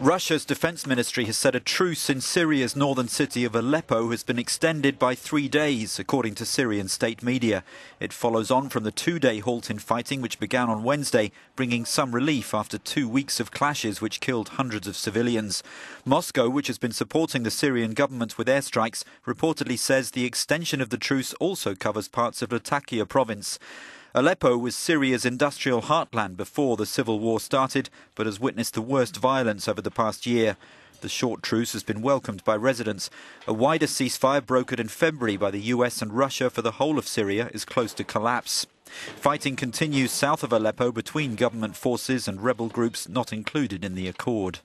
Russia's defense ministry has said a truce in Syria's northern city of Aleppo has been extended by three days, according to Syrian state media. It follows on from the two day halt in fighting which began on Wednesday, bringing some relief after two weeks of clashes which killed hundreds of civilians. Moscow, which has been supporting the Syrian government with airstrikes, reportedly says the extension of the truce also covers parts of Latakia province. Aleppo was Syria's industrial heartland before the civil war started, but has witnessed the worst violence over the past year. The short truce has been welcomed by residents. A wider ceasefire brokered in February by the US and Russia for the whole of Syria is close to collapse. Fighting continues south of Aleppo between government forces and rebel groups not included in the accord.